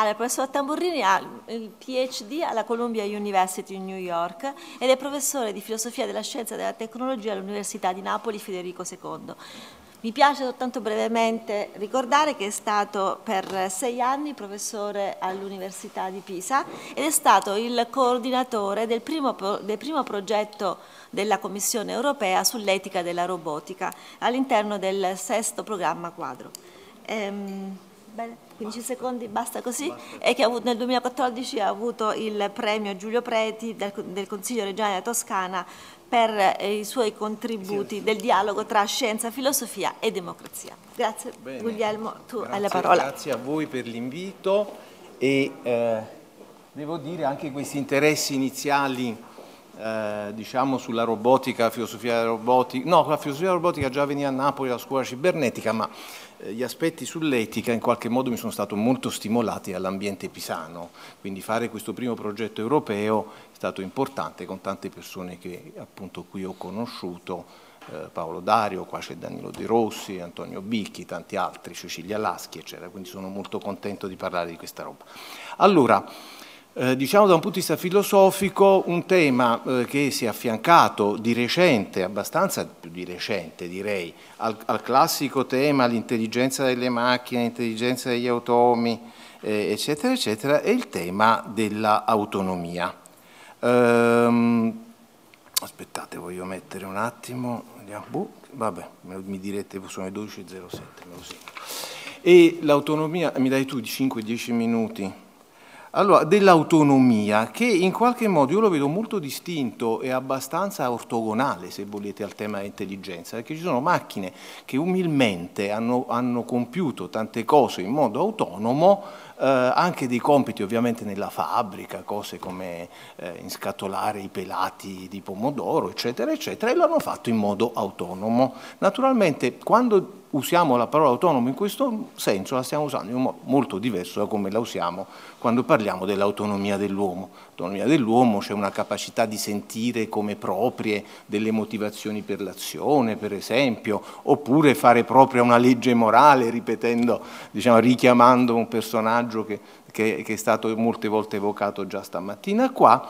Allora, il professor Tamburrini ha il PhD alla Columbia University in New York ed è professore di filosofia della scienza e della tecnologia all'Università di Napoli Federico II. Mi piace soltanto brevemente ricordare che è stato per sei anni professore all'Università di Pisa ed è stato il coordinatore del primo, del primo progetto della Commissione europea sull'etica della robotica all'interno del sesto programma quadro. Ehm, 15 secondi, basta così, basta. e che nel 2014 ha avuto il premio Giulio Preti del, del Consiglio regionale della Toscana per eh, i suoi contributi sì, del dialogo tra scienza, filosofia e democrazia. Grazie Bene. Guglielmo, tu grazie, hai la parola. Grazie a voi per l'invito e eh, devo dire anche questi interessi iniziali eh, diciamo sulla robotica, la filosofia robotica, no, la filosofia della robotica già veniva a Napoli alla scuola cibernetica, ma eh, gli aspetti sull'etica in qualche modo mi sono stato molto stimolati all'ambiente pisano, quindi fare questo primo progetto europeo è stato importante con tante persone che appunto qui ho conosciuto, eh, Paolo Dario, qua c'è Danilo De Rossi, Antonio Bicchi, tanti altri, Cecilia Laschi, eccetera, quindi sono molto contento di parlare di questa roba. Allora, eh, diciamo da un punto di vista filosofico un tema eh, che si è affiancato di recente, abbastanza più di recente direi, al, al classico tema l'intelligenza delle macchine, l'intelligenza degli automi, eh, eccetera, eccetera, è il tema dell'autonomia. Ehm, aspettate, voglio mettere un attimo, vediamo, boh, vabbè, mi direte sono le 12.07, me lo segno. E l'autonomia, mi dai tu 5-10 minuti? Allora, dell'autonomia, che in qualche modo io lo vedo molto distinto e abbastanza ortogonale, se volete, al tema intelligenza, perché ci sono macchine che umilmente hanno, hanno compiuto tante cose in modo autonomo, eh, anche dei compiti ovviamente nella fabbrica, cose come eh, inscatolare i pelati di pomodoro, eccetera, eccetera, e l'hanno fatto in modo autonomo. Naturalmente quando usiamo la parola autonomo in questo senso la stiamo usando in un modo molto diverso da come la usiamo quando parliamo dell'autonomia dell'uomo l'autonomia dell'uomo c'è una capacità di sentire come proprie delle motivazioni per l'azione, per esempio, oppure fare propria una legge morale, ripetendo, diciamo, richiamando un personaggio che, che, che è stato molte volte evocato già stamattina qua,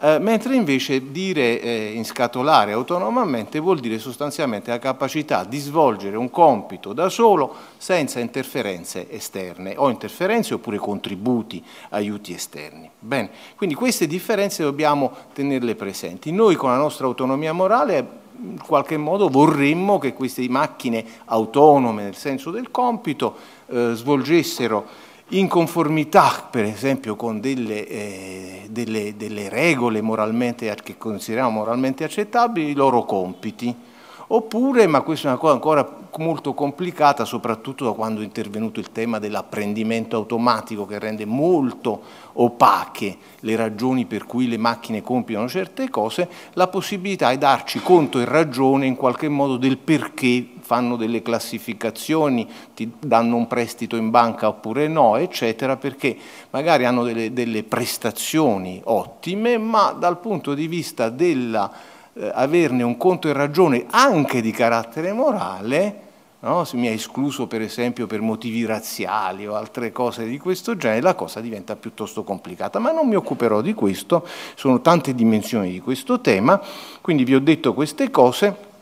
eh, mentre invece dire eh, inscatolare autonomamente vuol dire sostanzialmente la capacità di svolgere un compito da solo senza interferenze esterne o interferenze oppure contributi, aiuti esterni. Bene, quindi queste differenze dobbiamo tenerle presenti. Noi con la nostra autonomia morale in qualche modo vorremmo che queste macchine autonome nel senso del compito eh, svolgessero in conformità per esempio con delle, eh, delle, delle regole che consideriamo moralmente accettabili i loro compiti. Oppure, ma questa è una cosa ancora molto complicata, soprattutto da quando è intervenuto il tema dell'apprendimento automatico che rende molto opache le ragioni per cui le macchine compiono certe cose, la possibilità di darci conto e ragione in qualche modo del perché fanno delle classificazioni, ti danno un prestito in banca oppure no, eccetera, perché magari hanno delle, delle prestazioni ottime, ma dal punto di vista dell'averne eh, un conto in ragione anche di carattere morale, no? se mi ha escluso per esempio per motivi razziali o altre cose di questo genere, la cosa diventa piuttosto complicata. Ma non mi occuperò di questo, sono tante dimensioni di questo tema, quindi vi ho detto queste cose.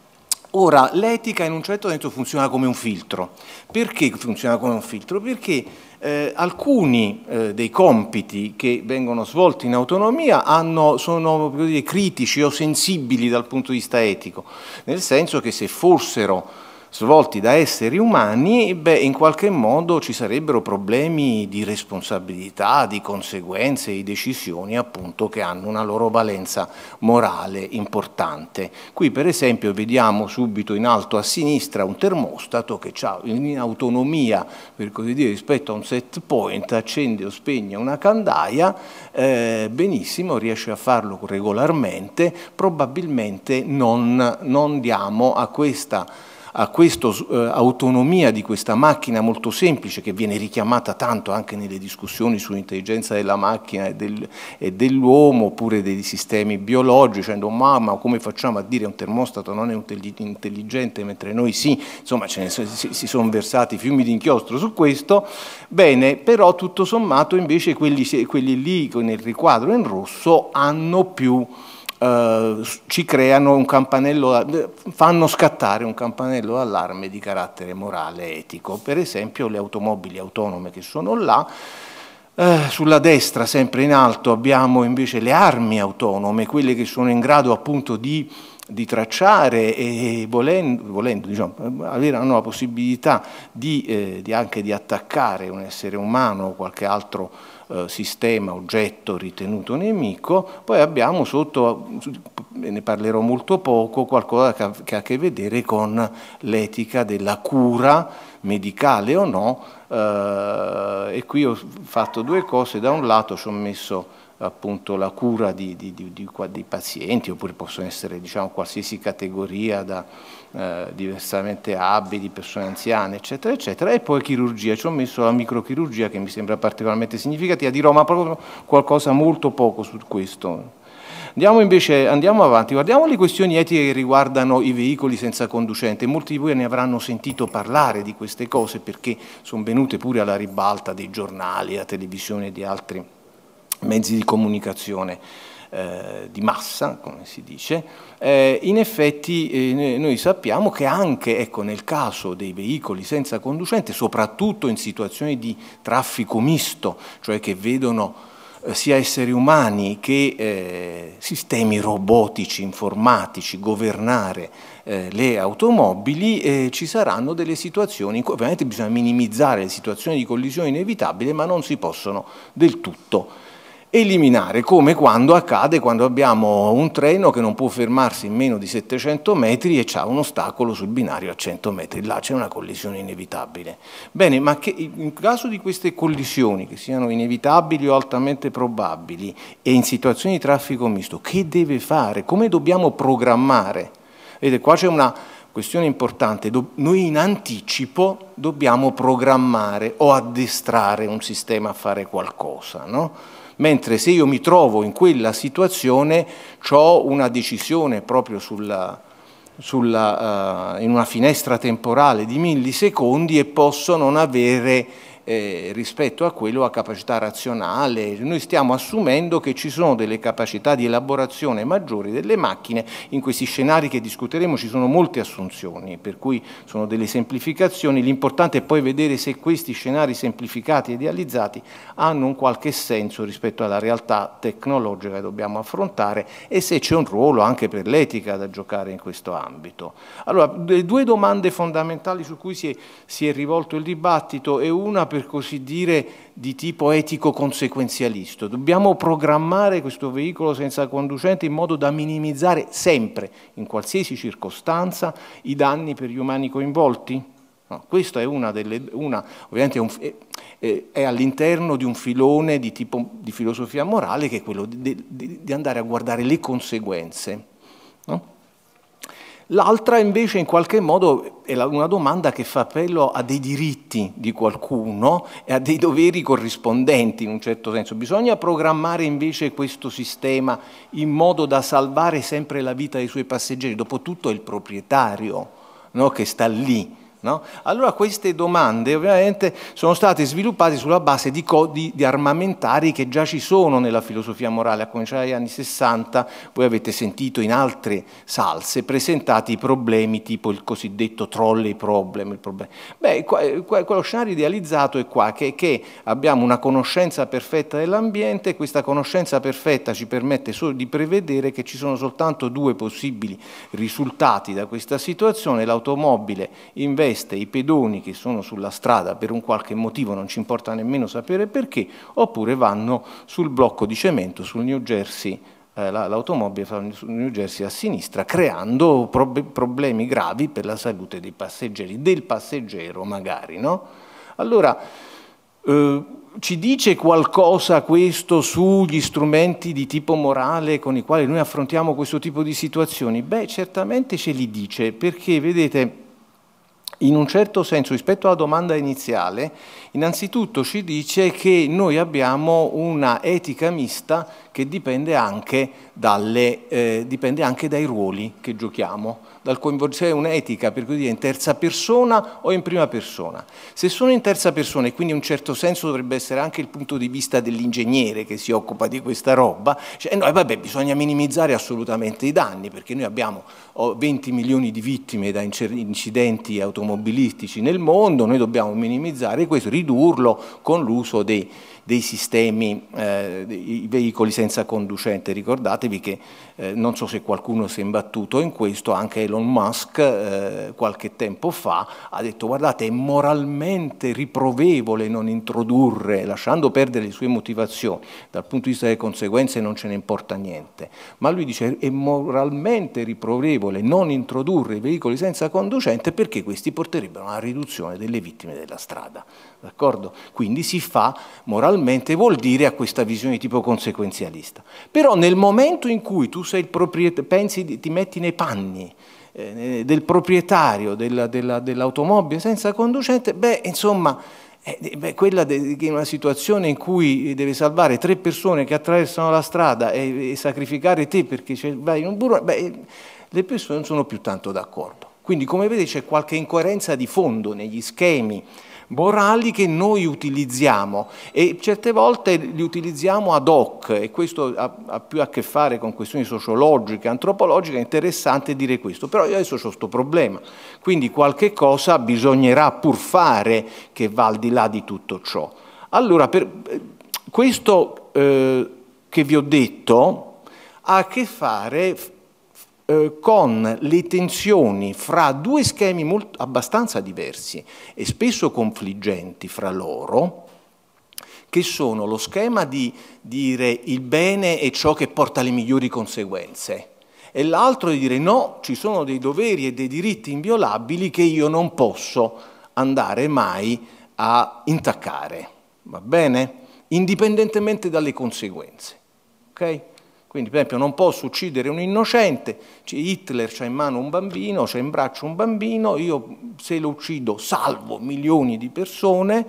Ora, l'etica in un certo senso funziona come un filtro. Perché funziona come un filtro? Perché eh, alcuni eh, dei compiti che vengono svolti in autonomia hanno, sono dire, critici o sensibili dal punto di vista etico, nel senso che se fossero svolti da esseri umani, beh, in qualche modo ci sarebbero problemi di responsabilità, di conseguenze, di decisioni appunto che hanno una loro valenza morale importante. Qui per esempio vediamo subito in alto a sinistra un termostato che ha in autonomia, per così dire, rispetto a un set point, accende o spegne una candaia, eh, benissimo, riesce a farlo regolarmente, probabilmente non, non diamo a questa a questa eh, autonomia di questa macchina molto semplice che viene richiamata tanto anche nelle discussioni sull'intelligenza della macchina e, del, e dell'uomo oppure dei sistemi biologici, dicendo ma, ma come facciamo a dire che un termostato non è intelligente mentre noi sì, insomma ne, si, si sono versati fiumi d'inchiostro su questo, bene, però tutto sommato invece quelli, quelli lì nel riquadro in rosso hanno più eh, ci creano un campanello, fanno scattare un campanello d'allarme di carattere morale e etico. Per esempio le automobili autonome che sono là, eh, sulla destra, sempre in alto, abbiamo invece le armi autonome, quelle che sono in grado appunto di, di tracciare e, volendo, volendo diciamo, avere, hanno la possibilità di, eh, di anche di attaccare un essere umano o qualche altro eh, sistema, oggetto ritenuto nemico, poi abbiamo sotto, ne parlerò molto poco, qualcosa che ha, a che vedere con l'etica della cura medicale o no, eh, e qui ho fatto due cose, da un lato ci ho messo appunto, la cura di, di, di, di, pazienti oppure possono essere diciamo, qualsiasi categoria da eh, diversamente abili, persone anziane eccetera eccetera e poi chirurgia, ci ho messo la microchirurgia che mi sembra particolarmente significativa, dirò ma proprio qualcosa molto poco su questo. Andiamo invece, andiamo avanti, guardiamo le questioni etiche che riguardano i veicoli senza conducente. Molti di voi ne avranno sentito parlare di queste cose perché sono venute pure alla ribalta dei giornali, della televisione e di altri mezzi di comunicazione eh, di massa, come si dice, eh, in effetti eh, noi sappiamo che anche ecco, nel caso dei veicoli senza conducente, soprattutto in situazioni di traffico misto, cioè che vedono eh, sia esseri umani che eh, sistemi robotici, informatici, governare eh, le automobili, eh, ci saranno delle situazioni, in cui ovviamente bisogna minimizzare le situazioni di collisione inevitabile, ma non si possono del tutto eliminare, come quando accade quando abbiamo un treno che non può fermarsi in meno di 700 metri e c'è un ostacolo sul binario a 100 metri, là c'è una collisione inevitabile. Bene, ma che in caso di queste collisioni, che siano inevitabili o altamente probabili, e in situazioni di traffico misto, che deve fare? Come dobbiamo programmare? Vedete, qua c'è una questione importante, noi in anticipo dobbiamo programmare o addestrare un sistema a fare qualcosa, no? mentre se io mi trovo in quella situazione ho una decisione proprio sulla, sulla, uh, in una finestra temporale di millisecondi e posso non avere eh, rispetto a quello a capacità razionale. Noi stiamo assumendo che ci sono delle capacità di elaborazione maggiori delle macchine, in questi scenari che discuteremo ci sono molte assunzioni, per cui sono delle semplificazioni, l'importante è poi vedere se questi scenari semplificati e idealizzati hanno un qualche senso rispetto alla realtà tecnologica che dobbiamo affrontare e se c'è un ruolo anche per l'etica da giocare in questo ambito. Allora, due domande fondamentali su cui si è, si è rivolto il dibattito e una per così dire, di tipo etico-conseguenzialista. Dobbiamo programmare questo veicolo senza conducente in modo da minimizzare sempre, in qualsiasi circostanza, i danni per gli umani coinvolti? No, questa è una delle... Una, ovviamente è, è, è all'interno di un filone di tipo di filosofia morale che è quello di, di, di andare a guardare le conseguenze. No? L'altra invece in qualche modo è una domanda che fa appello a dei diritti di qualcuno e a dei doveri corrispondenti in un certo senso. Bisogna programmare invece questo sistema in modo da salvare sempre la vita dei suoi passeggeri, dopotutto è il proprietario no, che sta lì No? Allora queste domande ovviamente sono state sviluppate sulla base di, codi, di armamentari che già ci sono nella filosofia morale, a cominciare dagli anni 60, voi avete sentito in altre salse presentati problemi tipo il cosiddetto trolley problem. problem. Beh, qua, quello scenario idealizzato è qua, che, che abbiamo una conoscenza perfetta dell'ambiente e questa conoscenza perfetta ci permette solo di prevedere che ci sono soltanto due possibili risultati da questa situazione, l'automobile invece peste, i pedoni che sono sulla strada per un qualche motivo, non ci importa nemmeno sapere perché, oppure vanno sul blocco di cemento sul New Jersey eh, l'automobile fa New Jersey a sinistra, creando problemi gravi per la salute dei passeggeri, del passeggero magari. No? Allora, eh, ci dice qualcosa questo sugli strumenti di tipo morale con i quali noi affrontiamo questo tipo di situazioni? Beh, certamente ce li dice, perché vedete in un certo senso rispetto alla domanda iniziale, innanzitutto ci dice che noi abbiamo una etica mista che dipende anche, dalle, eh, dipende anche dai ruoli che giochiamo, dal coinvolgimento, un'etica, per così dire, in terza persona o in prima persona. Se sono in terza persona, e quindi in un certo senso dovrebbe essere anche il punto di vista dell'ingegnere che si occupa di questa roba, cioè, no, vabbè, bisogna minimizzare assolutamente i danni, perché noi abbiamo 20 milioni di vittime da incidenti automobilistici nel mondo, noi dobbiamo minimizzare questo, ridurlo con l'uso dei dei sistemi, eh, dei veicoli senza conducente. Ricordatevi che, eh, non so se qualcuno si è imbattuto in questo, anche Elon Musk eh, qualche tempo fa ha detto guardate è moralmente riprovevole non introdurre, lasciando perdere le sue motivazioni, dal punto di vista delle conseguenze non ce ne importa niente, ma lui dice è moralmente riprovevole non introdurre i veicoli senza conducente perché questi porterebbero a una riduzione delle vittime della strada. D'accordo? Quindi si fa moralmente, vuol dire a questa visione tipo conseguenzialista. Però nel momento in cui tu sei il proprietario, pensi, ti metti nei panni eh, del proprietario dell'automobile senza conducente, beh, insomma, eh, beh, quella è una situazione in cui deve salvare tre persone che attraversano la strada e, e sacrificare te perché vai in un burro, beh, eh, le persone non sono più tanto d'accordo. Quindi, come vedete, c'è qualche incoerenza di fondo negli schemi morali che noi utilizziamo e certe volte li utilizziamo ad hoc e questo ha, ha più a che fare con questioni sociologiche, antropologiche, è interessante dire questo, però io adesso ho questo problema, quindi qualche cosa bisognerà pur fare che va al di là di tutto ciò. Allora, per, eh, questo eh, che vi ho detto ha a che fare eh, con le tensioni fra due schemi molto, abbastanza diversi e spesso confliggenti fra loro, che sono lo schema di dire il bene è ciò che porta le migliori conseguenze e l'altro di dire no, ci sono dei doveri e dei diritti inviolabili che io non posso andare mai a intaccare, va bene? Indipendentemente dalle conseguenze. Okay? Quindi, per esempio, non posso uccidere un innocente, cioè, Hitler ha in mano un bambino, c'è in braccio un bambino, io se lo uccido salvo milioni di persone,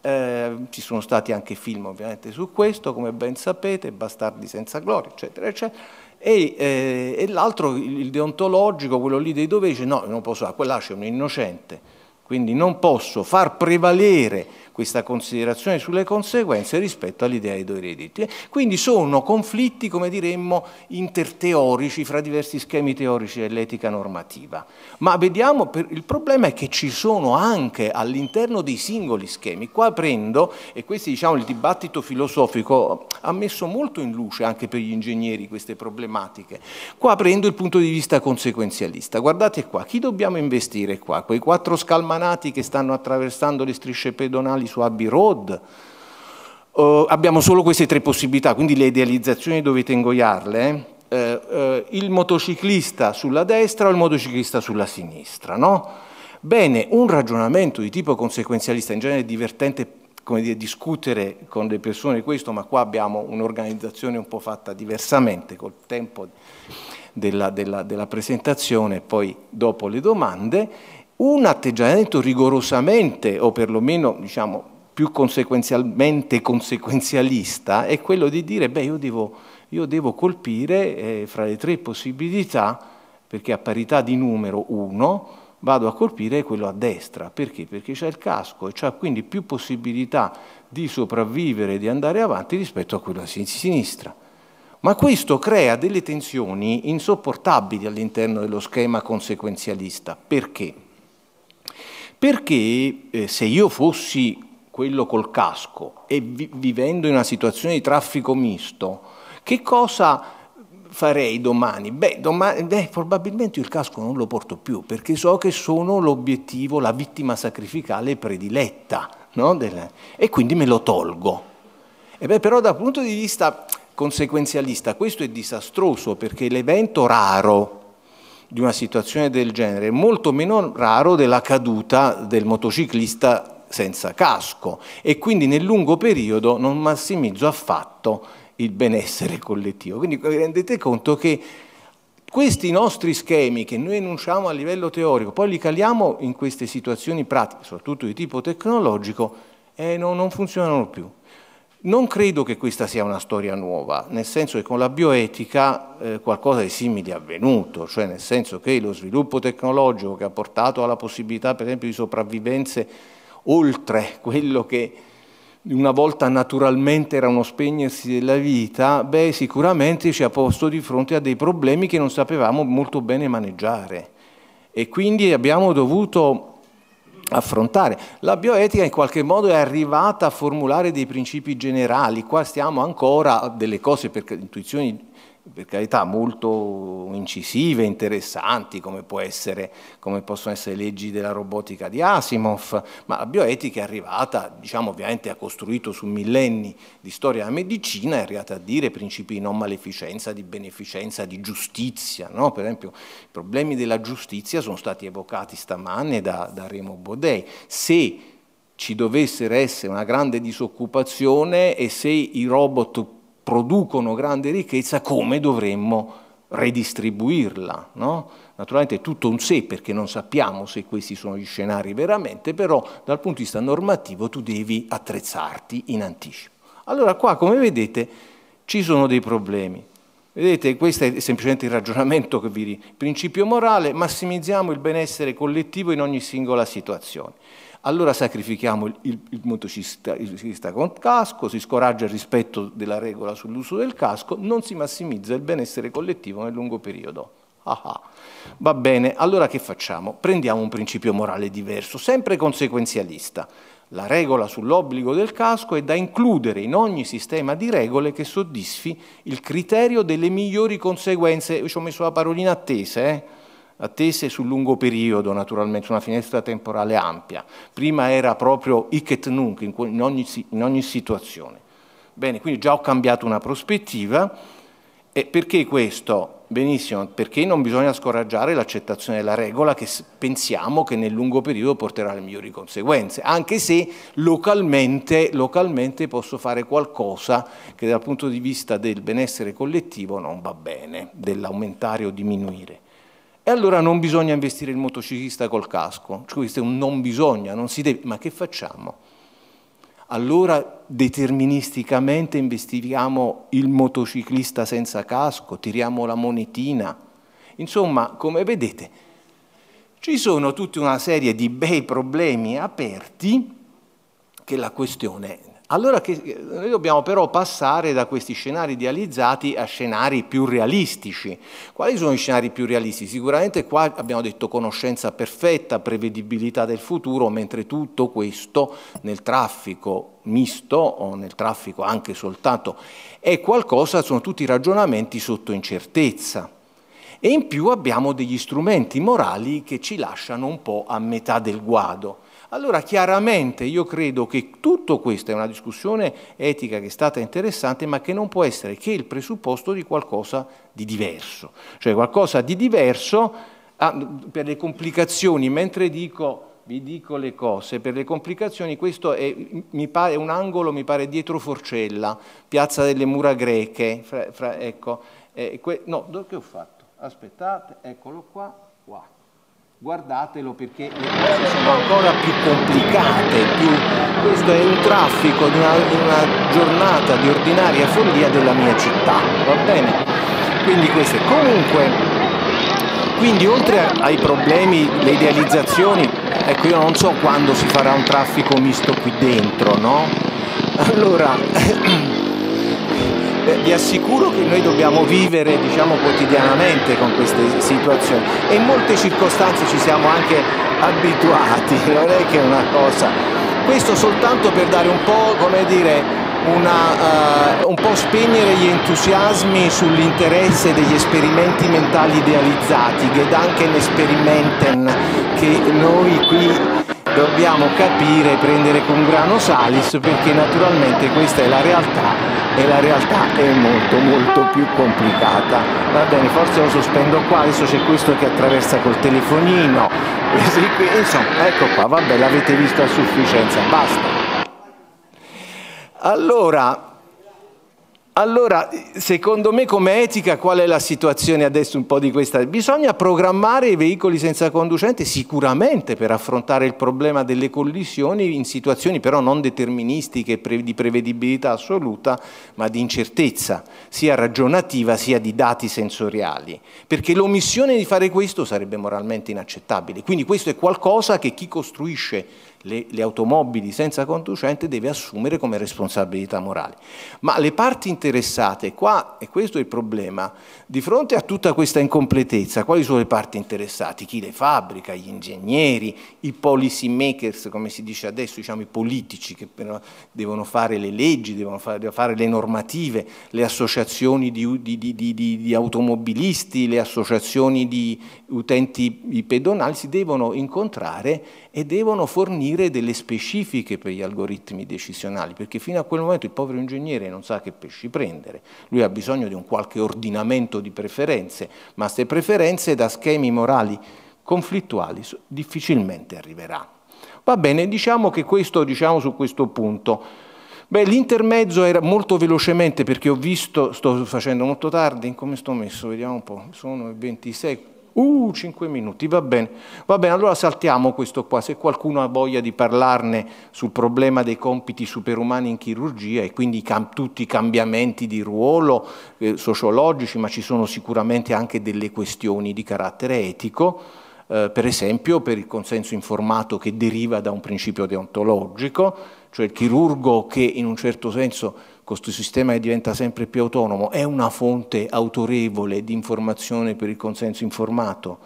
eh, ci sono stati anche film ovviamente su questo, come ben sapete, Bastardi senza gloria, eccetera, eccetera, e, eh, e l'altro, il deontologico, quello lì dei doveri, dice no, non posso, ah, quella c'è un innocente, quindi non posso far prevalere questa considerazione sulle conseguenze rispetto all'idea dei due redditi. Quindi sono conflitti, come diremmo, interteorici fra diversi schemi teorici dell'etica normativa. Ma vediamo, per, il problema è che ci sono anche all'interno dei singoli schemi. Qua prendo, e questo diciamo il dibattito filosofico ha messo molto in luce anche per gli ingegneri queste problematiche, qua prendo il punto di vista conseguenzialista. Guardate qua, chi dobbiamo investire qua? Quei quattro scalmanati che stanno attraversando le strisce pedonali Napoli, su Abbey Road. Uh, abbiamo solo queste tre possibilità, quindi le idealizzazioni dovete ingoiarle. Eh? Uh, uh, il motociclista sulla destra o il motociclista sulla sinistra, no? Bene, un ragionamento di tipo conseguenzialista, in genere è divertente come dire, discutere con le persone questo, ma qua abbiamo un'organizzazione un po' fatta diversamente col tempo della, della, della presentazione, poi dopo le domande, un atteggiamento rigorosamente, o perlomeno diciamo, più conseguenzialmente conseguenzialista, è quello di dire, beh, io devo, io devo colpire eh, fra le tre possibilità, perché a parità di numero uno vado a colpire quello a destra. Perché? Perché c'è il casco e c'è quindi più possibilità di sopravvivere e di andare avanti rispetto a quello a sinistra. Ma questo crea delle tensioni insopportabili all'interno dello schema conseguenzialista. Perché? Perché eh, se io fossi quello col casco e vi vivendo in una situazione di traffico misto, che cosa farei domani? Beh, domani beh, probabilmente il casco non lo porto più perché so che sono l'obiettivo, la vittima sacrificale prediletta no? Del, e quindi me lo tolgo. E beh, però dal punto di vista conseguenzialista questo è disastroso perché l'evento raro di una situazione del genere, molto meno raro della caduta del motociclista senza casco e quindi nel lungo periodo non massimizzo affatto il benessere collettivo. Quindi vi rendete conto che questi nostri schemi che noi enunciamo a livello teorico, poi li caliamo in queste situazioni pratiche, soprattutto di tipo tecnologico, eh, no, non funzionano più. Non credo che questa sia una storia nuova, nel senso che con la bioetica eh, qualcosa di simile è avvenuto, cioè nel senso che lo sviluppo tecnologico che ha portato alla possibilità per esempio di sopravvivenze oltre quello che una volta naturalmente era uno spegnersi della vita, beh, sicuramente ci ha posto di fronte a dei problemi che non sapevamo molto bene maneggiare e quindi abbiamo dovuto affrontare. La bioetica in qualche modo è arrivata a formulare dei principi generali, qua stiamo ancora a delle cose per intuizioni per carità, molto incisive, interessanti, come, essere, come, possono essere le leggi della robotica di Asimov, ma la bioetica è arrivata, diciamo ovviamente ha costruito su millenni di storia della medicina, è arrivata a dire principi di non maleficenza, di beneficenza, di giustizia, no? per esempio i problemi della giustizia sono stati evocati stamane da, da Remo Bodei. Se ci dovesse essere una grande disoccupazione e se i robot producono grande ricchezza, come dovremmo redistribuirla? No? Naturalmente è tutto un sé perché non sappiamo se questi sono gli scenari veramente, però dal punto di vista normativo tu devi attrezzarti in anticipo. Allora qua come vedete ci sono dei problemi. Vedete, questo è semplicemente il ragionamento che vi dico. Principio morale, massimizziamo il benessere collettivo in ogni singola situazione allora sacrifichiamo il, il, il motociclista con casco, si scoraggia il rispetto della regola sull'uso del casco, non si massimizza il benessere collettivo nel lungo periodo. Ah, ah. Va bene, allora che facciamo? Prendiamo un principio morale diverso, sempre conseguenzialista. La regola sull'obbligo del casco è da includere in ogni sistema di regole che soddisfi il criterio delle migliori conseguenze. Io ci ho messo la parolina attesa, eh? attese sul lungo periodo, naturalmente, una finestra temporale ampia. Prima era proprio hic et nunc in ogni, in ogni situazione. Bene, quindi già ho cambiato una prospettiva. E perché questo? Benissimo, perché non bisogna scoraggiare l'accettazione della regola che pensiamo che nel lungo periodo porterà le migliori conseguenze, anche se localmente, localmente posso fare qualcosa che dal punto di vista del benessere collettivo non va bene, dell'aumentare o diminuire. E allora non bisogna investire il motociclista col casco, cioè questo è un non bisogna, non si deve, ma che facciamo? Allora deterministicamente investiamo il motociclista senza casco, tiriamo la monetina. Insomma, come vedete, ci sono tutta una serie di bei problemi aperti che la questione allora che, noi dobbiamo però passare da questi scenari idealizzati a scenari più realistici. Quali sono i scenari più realistici? Sicuramente qua abbiamo detto conoscenza perfetta, prevedibilità del futuro, mentre tutto questo nel traffico misto o nel traffico anche soltanto è qualcosa, sono tutti ragionamenti sotto incertezza. E in più abbiamo degli strumenti morali che ci lasciano un po' a metà del guado allora chiaramente io credo che tutto questo è una discussione etica che è stata interessante ma che non può essere che il presupposto di qualcosa di diverso, cioè qualcosa di diverso ah, per le complicazioni, mentre dico vi dico le cose, per le complicazioni questo è pare, un angolo, mi pare, dietro Forcella, Piazza delle Mura Greche, fra, fra, ecco, eh, no, dove ho fatto? Aspettate, eccolo qua, qua guardatelo perché le cose sono ancora più complicate, più... questo è un traffico di una, di una giornata di ordinaria follia della mia città, va bene? Quindi questo è comunque... Quindi oltre ai problemi, le idealizzazioni, ecco io non so quando si farà un traffico misto qui dentro, no? Allora... vi assicuro che noi dobbiamo vivere diciamo, quotidianamente con queste situazioni e in molte circostanze ci siamo anche abituati, non è che è una cosa. Questo soltanto per dare un po', come dire, una, uh, un po' spegnere gli entusiasmi sull'interesse degli esperimenti mentali idealizzati, Gedanken Experimenten, che noi qui dobbiamo capire e prendere con grano salis perché naturalmente questa è la realtà e la realtà è molto molto più complicata va bene forse lo sospendo qua adesso c'è questo che attraversa col telefonino eh insomma ecco qua vabbè l'avete visto a sufficienza basta allora allora, secondo me come etica qual è la situazione adesso un po' di questa? Bisogna programmare i veicoli senza conducente sicuramente per affrontare il problema delle collisioni in situazioni però non deterministiche di prevedibilità assoluta, ma di incertezza, sia ragionativa sia di dati sensoriali, perché l'omissione di fare questo sarebbe moralmente inaccettabile. Quindi questo è qualcosa che chi costruisce le, le automobili senza conducente deve assumere come responsabilità morale. Ma le parti interessate, qua, e questo è il problema, di fronte a tutta questa incompletezza, quali sono le parti interessate? Chi le fabbrica, gli ingegneri, i policy makers, come si dice adesso, diciamo i politici che devono fare le leggi, devono fare, le normative, le associazioni di, di, di, di automobilisti, le associazioni di utenti pedonali, si devono incontrare e devono fornire delle specifiche per gli algoritmi decisionali, perché fino a quel momento il povero ingegnere non sa che pesci prendere, lui ha bisogno di un qualche ordinamento di preferenze, ma queste preferenze da schemi morali conflittuali difficilmente arriveranno. Va bene, diciamo che questo, diciamo su questo punto, Beh, l'intermezzo era molto velocemente perché ho visto, sto facendo molto tardi, come sto messo, vediamo un po', sono 26, Uh, 5 minuti, va bene. Va bene, allora saltiamo questo qua. Se qualcuno ha voglia di parlarne sul problema dei compiti superumani in chirurgia e quindi tutti i cambiamenti di ruolo eh, sociologici, ma ci sono sicuramente anche delle questioni di carattere etico, eh, per esempio per il consenso informato che deriva da un principio deontologico, cioè il chirurgo che in un certo senso questo sistema che diventa sempre più autonomo è una fonte autorevole di informazione per il consenso informato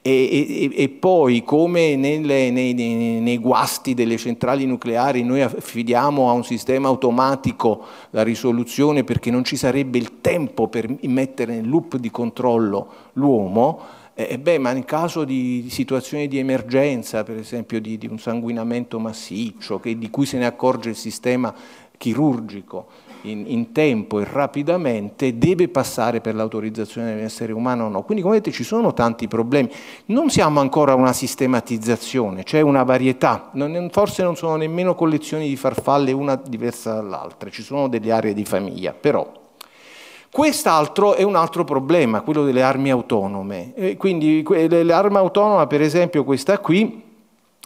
e, e, e poi come nelle, nei, nei, nei, guasti delle centrali nucleari noi affidiamo a un sistema automatico la risoluzione perché non ci sarebbe il tempo per mettere in loop di controllo l'uomo, eh, beh, ma in caso di situazioni di emergenza, per esempio di, di un sanguinamento massiccio, che, di cui se ne accorge il sistema chirurgico in, in tempo e rapidamente deve passare per l'autorizzazione dell'essere umano o no. Quindi come vedete ci sono tanti problemi, non siamo ancora a una sistematizzazione, c'è una varietà, non, forse non sono nemmeno collezioni di farfalle una diversa dall'altra, ci sono delle aree di famiglia, però Quest'altro è un altro problema, quello delle armi autonome. Eh, quindi l'arma autonoma, per esempio questa qui,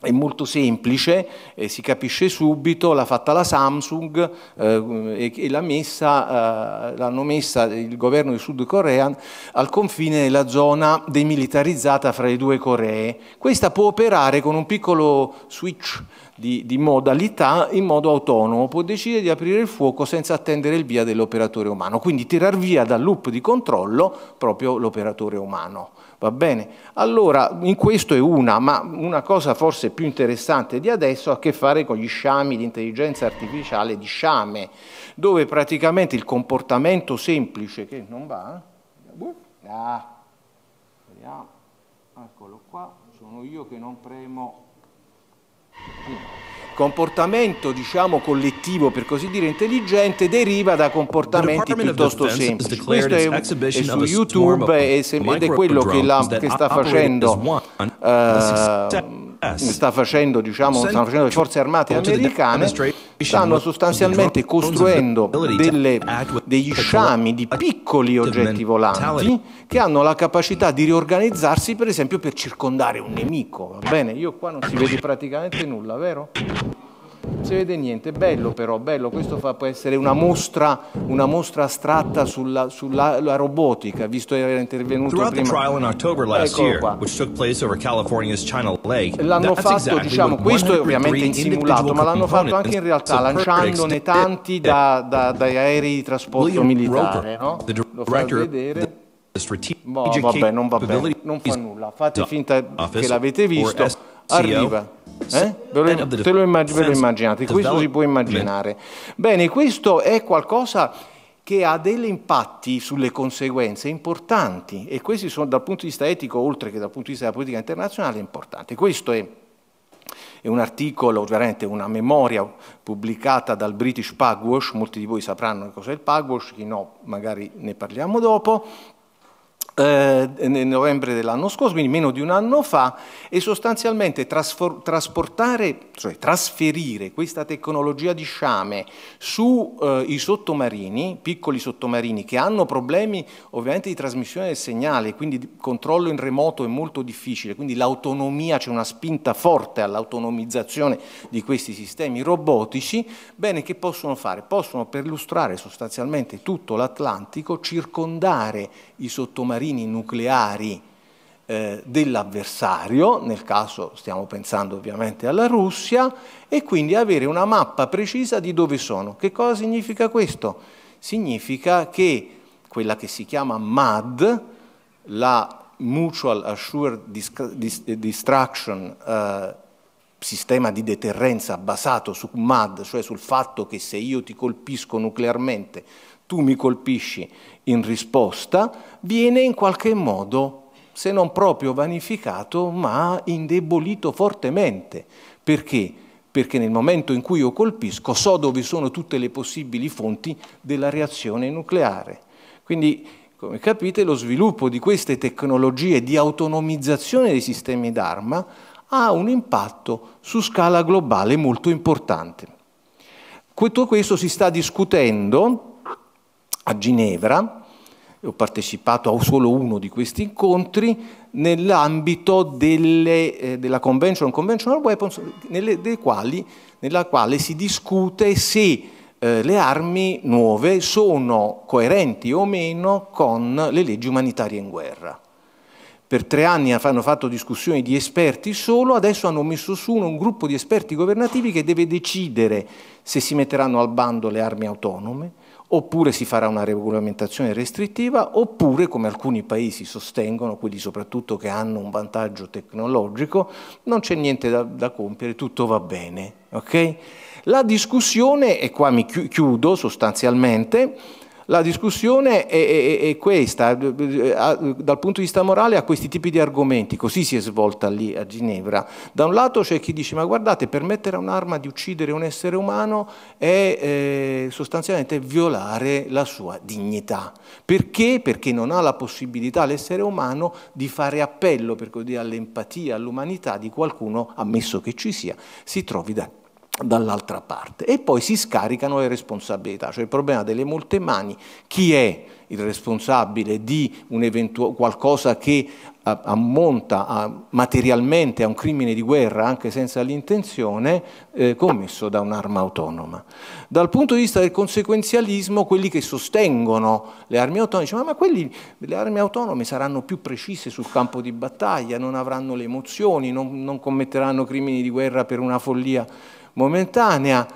è molto semplice, eh, si capisce subito, l'ha fatta la Samsung eh, e, eh, l'hanno messa, messa il governo di Sud Corea al confine della zona demilitarizzata fra le due Coree. Questa può operare con un piccolo switch di, di, modalità in modo autonomo, può decidere di aprire il fuoco senza attendere il via dell'operatore umano, quindi tirar via dal loop di controllo proprio l'operatore umano. Va bene? Allora, in questo è una, ma una cosa forse più interessante di adesso ha a che fare con gli sciami di intelligenza artificiale di sciame, dove praticamente il comportamento semplice che non va, eh? ah, vediamo, eccolo qua, sono io che non premo comportamento diciamo collettivo per così dire intelligente deriva da comportamenti piuttosto semplici questo è, è su youtube ed è quello che, la, che sta facendo uh, sta facendo, diciamo, stanno facendo le forze armate americane, stanno sostanzialmente costruendo delle, degli sciami di piccoli oggetti volanti che hanno la capacità di riorganizzarsi per esempio per circondare un nemico. Va bene, io qua non si vede praticamente nulla, vero? Non si vede niente, bello però, bello, questo fa, può essere una mostra, una mostra astratta sulla, sulla robotica, visto che era intervenuto Throughout prima. Throughout the trial in October last year, which took place over California's China Lake, l'hanno fatto, diciamo, questo è ovviamente in simulato, ma l'hanno fatto anche in realtà, lanciandone tanti da, da, dai aerei di trasporto William militare, Roper, no? Lo fa vedere. Boh, vabbè, non va bene, non fa nulla, fate finta che l'avete visto, arriva. Eh? Ve lo, eh, te lo immaginate, questo si può immaginare. Bene, questo è qualcosa che ha degli impatti sulle conseguenze importanti e questi sono dal punto di vista etico, oltre che dal punto di vista della politica internazionale, importanti. Questo è, è un articolo, veramente una memoria pubblicata dal British Pugwash, molti di voi sapranno cosa è il Pugwash, chi no magari ne parliamo dopo, eh, nel novembre dell'anno scorso, quindi meno di un anno fa, e sostanzialmente trasportare, cioè trasferire questa tecnologia di sciame sui eh, sottomarini, piccoli sottomarini, che hanno problemi ovviamente di trasmissione del segnale, quindi controllo in remoto è molto difficile, quindi l'autonomia, c'è una spinta forte all'autonomizzazione di questi sistemi robotici, bene, che possono fare? Possono perlustrare sostanzialmente tutto l'Atlantico, circondare i sottomarini, sottomarini nucleari eh, dell'avversario, nel caso stiamo pensando ovviamente alla Russia, e quindi avere una mappa precisa di dove sono. Che cosa significa questo? Significa che quella che si chiama MAD, la Mutual Assured Destruction eh, sistema di deterrenza basato su MAD, cioè sul fatto che se io ti colpisco nuclearmente, tu mi colpisci in risposta viene in qualche modo, se non proprio vanificato, ma indebolito fortemente. Perché? Perché nel momento in cui io colpisco so dove sono tutte le possibili fonti della reazione nucleare. Quindi, come capite, lo sviluppo di queste tecnologie di autonomizzazione dei sistemi d'arma ha un impatto su scala globale molto importante. Tutto questo si sta discutendo a Ginevra, ho partecipato a solo uno di questi incontri, nell'ambito delle, eh, della Convention on Conventional Weapons, nelle, quali, nella quale si discute se eh, le armi nuove sono coerenti o meno con le leggi umanitarie in guerra. Per tre anni hanno fatto discussioni di esperti solo, adesso hanno messo su un gruppo di esperti governativi che deve decidere se si metteranno al bando le armi autonome, oppure si farà una regolamentazione restrittiva, oppure, come alcuni paesi sostengono, quelli soprattutto che hanno un vantaggio tecnologico, non c'è niente da, da, compiere, tutto va bene. Okay? La discussione, e qua mi chiudo sostanzialmente, la discussione è, è, è, questa, eh, dal punto di vista morale a questi tipi di argomenti, così si è svolta lì a Ginevra. Da un lato c'è chi dice ma guardate permettere a un'arma di uccidere un essere umano è eh, sostanzialmente violare la sua dignità. Perché? Perché non ha la possibilità l'essere umano di fare appello per così all'empatia, all'umanità di qualcuno, ammesso che ci sia, si trovi da dall'altra parte e poi si scaricano le responsabilità, cioè il problema delle molte mani, chi è il responsabile di qualcosa che ammonta a, materialmente a un crimine di guerra anche senza l'intenzione eh, commesso da un'arma autonoma. Dal punto di vista del conseguenzialismo, quelli che sostengono le armi autonome dicono ma, ma quelli, le armi autonome saranno più precise sul campo di battaglia, non avranno le emozioni, non, non commetteranno crimini di guerra per una follia momentanea,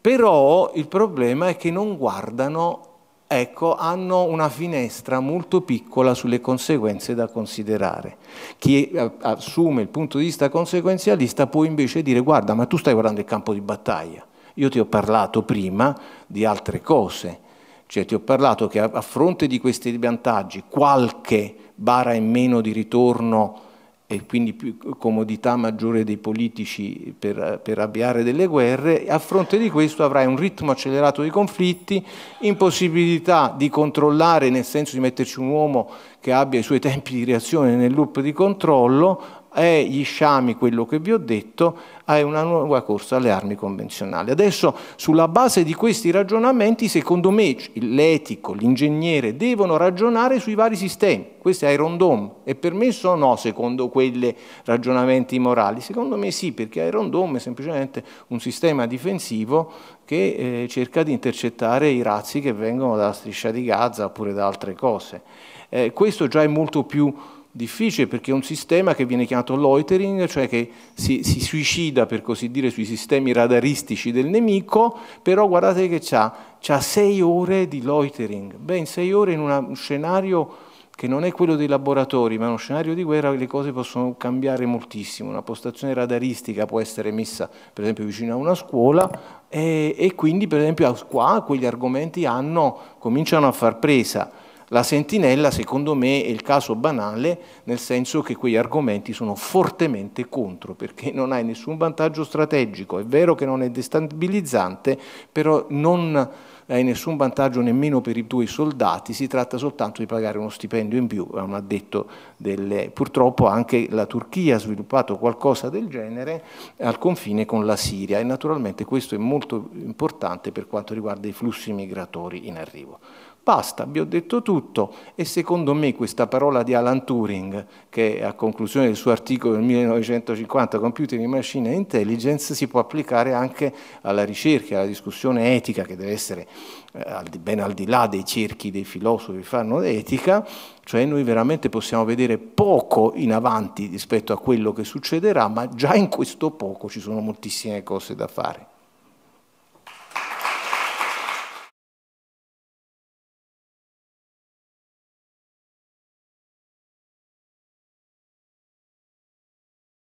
però il problema è che non guardano, ecco, hanno una finestra molto piccola sulle conseguenze da considerare. Chi assume il punto di vista conseguenzialista può invece dire guarda, ma tu stai guardando il campo di battaglia. Io ti ho parlato prima di altre cose, cioè ti ho parlato che a, fronte di questi vantaggi qualche bara in meno di ritorno e quindi più comodità maggiore dei politici per, per, avviare delle guerre, a fronte di questo avrai un ritmo accelerato di conflitti, impossibilità di controllare, nel senso di metterci un uomo che abbia i suoi tempi di reazione nel loop di controllo, e gli sciami quello che vi ho detto a una nuova corsa alle armi convenzionali. Adesso sulla base di questi ragionamenti secondo me l'etico, l'ingegnere devono ragionare sui vari sistemi. Questo è Iron Dome, è permesso o no secondo quei ragionamenti morali? Secondo me sì, perché Iron Dome è semplicemente un sistema difensivo che eh, cerca di intercettare i razzi che vengono dalla striscia di Gaza oppure da altre cose. Eh, questo già è molto più difficile perché è un sistema che viene chiamato loitering, cioè che si, si suicida per così dire sui sistemi radaristici del nemico, però guardate che c'ha, ha sei ore di loitering. Beh, in sei ore in una, un scenario che non è quello dei laboratori, ma è uno scenario di guerra, le cose possono cambiare moltissimo. Una postazione radaristica può essere messa, per esempio, vicino a una scuola e, e quindi, per esempio, qua quegli argomenti hanno, cominciano a far presa. La sentinella, secondo me, è il caso banale, nel senso che quegli argomenti sono fortemente contro, perché non hai nessun vantaggio strategico. È vero che non è destabilizzante, però non hai nessun vantaggio nemmeno per i tuoi soldati, si tratta soltanto di pagare uno stipendio in più, è un addetto delle... Purtroppo anche la Turchia ha sviluppato qualcosa del genere al confine con la Siria e naturalmente questo è molto importante per quanto riguarda i flussi migratori in arrivo. Basta, vi ho detto tutto e secondo me questa parola di Alan Turing, che a conclusione del suo articolo del 1950, Computing, Machine e Intelligence, si può applicare anche alla ricerca, alla discussione etica, che deve essere eh, ben al di là dei cerchi dei filosofi che fanno etica, cioè noi veramente possiamo vedere poco in avanti rispetto a quello che succederà, ma già in questo poco ci sono moltissime cose da fare.